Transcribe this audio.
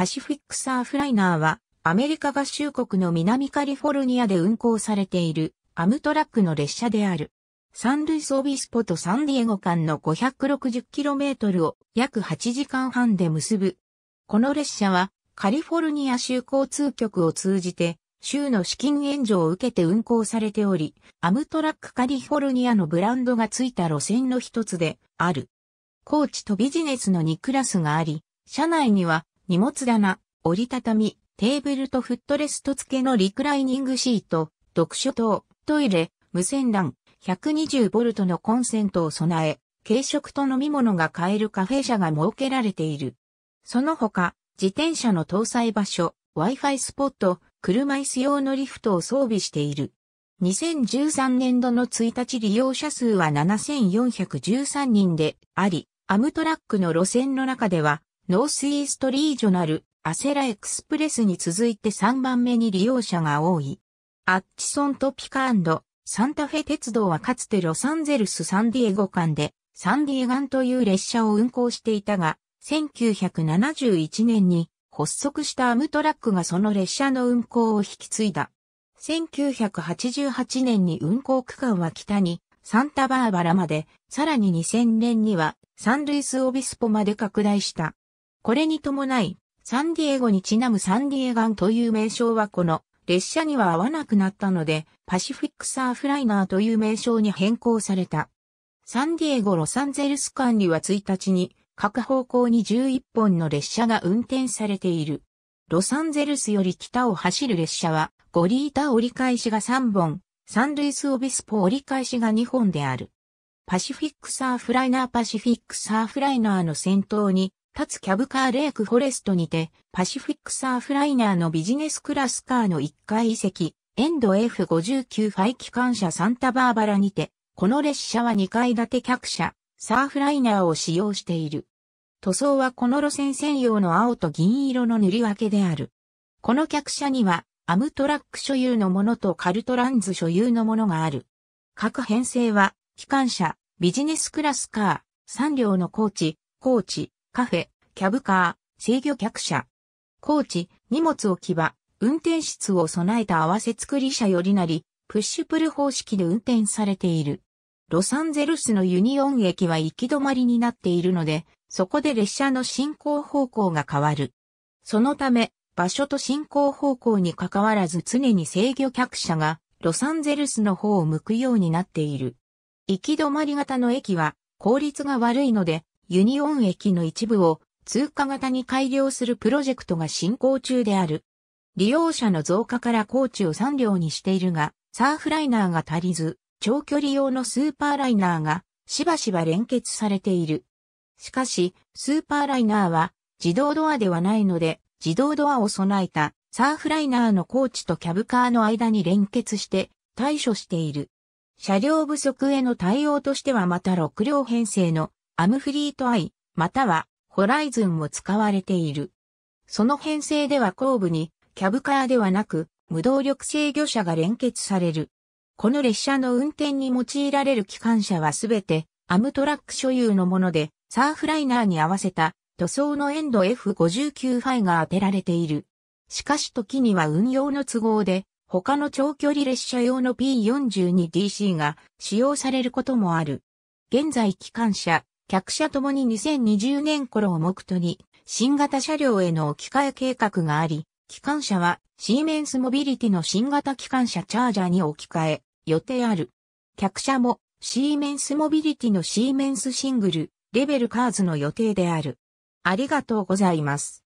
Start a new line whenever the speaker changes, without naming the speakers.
パシフィックサーフライナーは、アメリカ合衆国の南カリフォルニアで運行されているアムトラックの列車である。サンルイスオビスポとサンディエゴ間の 560km を約8時間半で結ぶ。この列車はカリフォルニア州交通局を通じて州の資金援助を受けて運行されており、アムトラックカリフォルニアのブランドがついた路線の一つである。コーチとビジネスの2クラスがあり、車内には荷物棚、折りたたみ、テーブルとフットレスト付けのリクライニングシート、読書灯、トイレ、無線 LAN、120V のコンセントを備え、軽食と飲み物が買えるカフェ車が設けられている。その他、自転車の搭載場所、Wi-Fi スポット、車椅子用のリフトを装備している。2013年度の1日利用者数は7413人であり、アムトラックの路線の中ではノースイーストリージョナル、アセラエクスプレスに続いて3番目に利用者が多い。アッチソントピカサンタフェ鉄道はかつてロサンゼルス・サンディエゴ間でサンディエガンという列車を運行していたが、1971年に発足したアムトラックがその列車の運行を引き継いだ。1988年に運行区間は北にサンタバーバラまで、さらに2000年にはサンルイス・オビスポまで拡大した。これに伴い、サンディエゴにちなむサンディエガンという名称はこの列車には合わなくなったので、パシフィックサーフライナーという名称に変更された。サンディエゴ・ロサンゼルス管理は1日に、各方向に11本の列車が運転されている。ロサンゼルスより北を走る列車は、ゴリータ折り返しが3本、サンルイスオビスポ折り返しが2本である。パシフィックサーフライナーパシフィックサーフライナーの先頭に立つキャブカーレイクフォレストにて、パシフィックサーフライナーのビジネスクラスカーの1階遺跡、エンド F59 ファイ機関車サンタバーバラにて、この列車は2階建て客車、サーフライナーを使用している。塗装はこの路線専用の青と銀色の塗り分けである。この客車には、アムトラック所有のものとカルトランズ所有のものがある。各編成は、機関車、ビジネスクラスカー、3両のコーチ、コーチ、カフェ、キャブカー、制御客車。高知、荷物置き場、運転室を備えた合わせ作り車よりなり、プッシュプル方式で運転されている。ロサンゼルスのユニオン駅は行き止まりになっているので、そこで列車の進行方向が変わる。そのため、場所と進行方向に関わらず常に制御客車がロサンゼルスの方を向くようになっている。行き止まり型の駅は効率が悪いのでユニオン駅の一部を通過型に改良するプロジェクトが進行中である。利用者の増加から高知を3両にしているが、サーフライナーが足りず、長距離用のスーパーライナーがしばしば連結されている。しかし、スーパーライナーは自動ドアではないので、自動ドアを備えたサーフライナーのコーチとキャブカーの間に連結して対処している。車両不足への対応としてはまた6両編成のアムフリートアイ、またはホライズンも使われている。その編成では後部にキャブカーではなく無動力制御車が連結される。この列車の運転に用いられる機関車はすべてアムトラック所有のもので、サーフライナーに合わせた塗装のエンド F59 ファイが当てられている。しかし時には運用の都合で、他の長距離列車用の P42DC が使用されることもある。現在機関車客車ともに2020年頃を目途に、新型車両への置き換え計画があり、機関車はシーメンスモビリティの新型機関車チャージャーに置き換え、予定ある。客車もシーメンスモビリティのシーメンスシングル、レベルカーズの予定である。ありがとうございます。